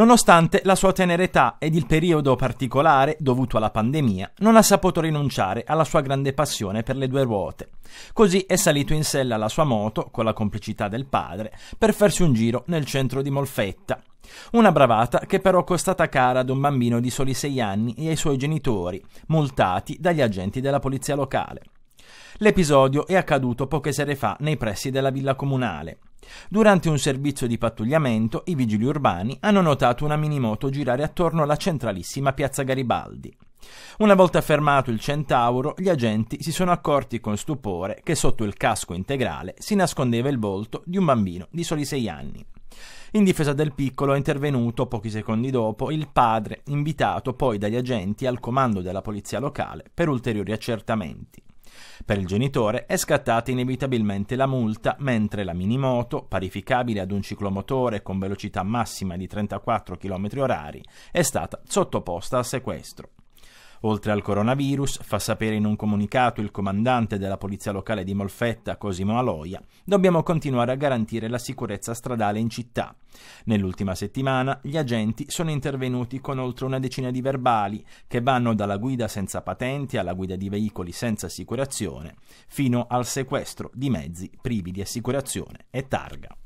Nonostante la sua tenera età ed il periodo particolare dovuto alla pandemia, non ha saputo rinunciare alla sua grande passione per le due ruote. Così è salito in sella alla sua moto, con la complicità del padre, per farsi un giro nel centro di Molfetta. Una bravata che però è costata cara ad un bambino di soli sei anni e ai suoi genitori, multati dagli agenti della polizia locale. L'episodio è accaduto poche sere fa nei pressi della villa comunale. Durante un servizio di pattugliamento, i vigili urbani hanno notato una minimoto girare attorno alla centralissima piazza Garibaldi. Una volta fermato il centauro, gli agenti si sono accorti con stupore che sotto il casco integrale si nascondeva il volto di un bambino di soli sei anni. In difesa del piccolo è intervenuto pochi secondi dopo il padre, invitato poi dagli agenti al comando della polizia locale per ulteriori accertamenti. Per il genitore è scattata inevitabilmente la multa, mentre la minimoto, parificabile ad un ciclomotore con velocità massima di 34 km h è stata sottoposta a sequestro. Oltre al coronavirus, fa sapere in un comunicato il comandante della polizia locale di Molfetta, Cosimo Aloia, dobbiamo continuare a garantire la sicurezza stradale in città. Nell'ultima settimana gli agenti sono intervenuti con oltre una decina di verbali che vanno dalla guida senza patenti alla guida di veicoli senza assicurazione fino al sequestro di mezzi privi di assicurazione e targa.